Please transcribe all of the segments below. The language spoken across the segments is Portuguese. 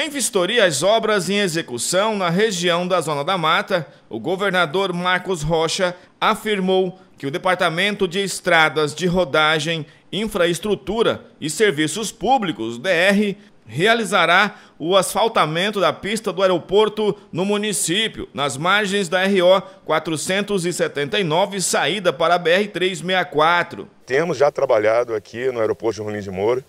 Em vistoria às obras em execução na região da Zona da Mata, o governador Marcos Rocha afirmou que o Departamento de Estradas de Rodagem, Infraestrutura e Serviços Públicos, DR, realizará o asfaltamento da pista do aeroporto no município, nas margens da RO 479, saída para a BR 364. Temos já trabalhado aqui no aeroporto de Rolim de Moura.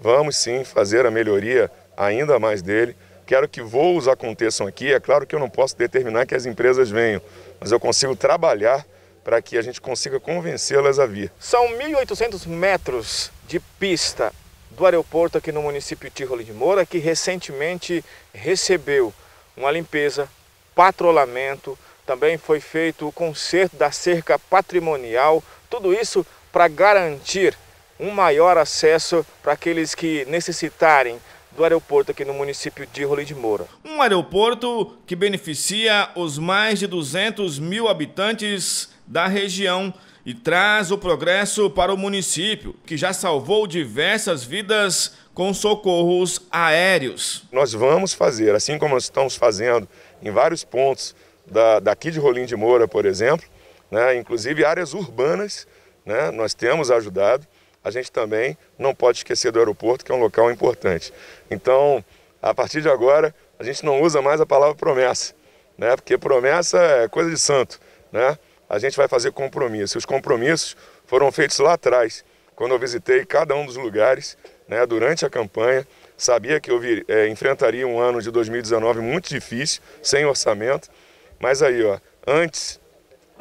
Vamos sim fazer a melhoria ainda mais dele. Quero que voos aconteçam aqui. É claro que eu não posso determinar que as empresas venham, mas eu consigo trabalhar para que a gente consiga convencê-las a vir. São 1.800 metros de pista do aeroporto aqui no município Tiroli de Moura, que recentemente recebeu uma limpeza, patrulhamento, também foi feito o conserto da cerca patrimonial, tudo isso para garantir um maior acesso para aqueles que necessitarem do aeroporto aqui no município de Rolim de Moura. Um aeroporto que beneficia os mais de 200 mil habitantes da região e traz o progresso para o município, que já salvou diversas vidas com socorros aéreos. Nós vamos fazer, assim como nós estamos fazendo em vários pontos da, daqui de Rolim de Moura, por exemplo, né, inclusive áreas urbanas, né, nós temos ajudado a gente também não pode esquecer do aeroporto, que é um local importante. Então, a partir de agora, a gente não usa mais a palavra promessa, né? porque promessa é coisa de santo. Né? A gente vai fazer compromisso. Os compromissos foram feitos lá atrás, quando eu visitei cada um dos lugares né, durante a campanha. Sabia que eu vir, é, enfrentaria um ano de 2019 muito difícil, sem orçamento, mas aí, ó, antes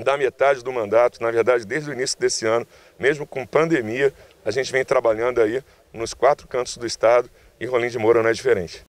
da metade do mandato, na verdade, desde o início desse ano, mesmo com pandemia, a gente vem trabalhando aí nos quatro cantos do estado e Rolim de Moura não é diferente.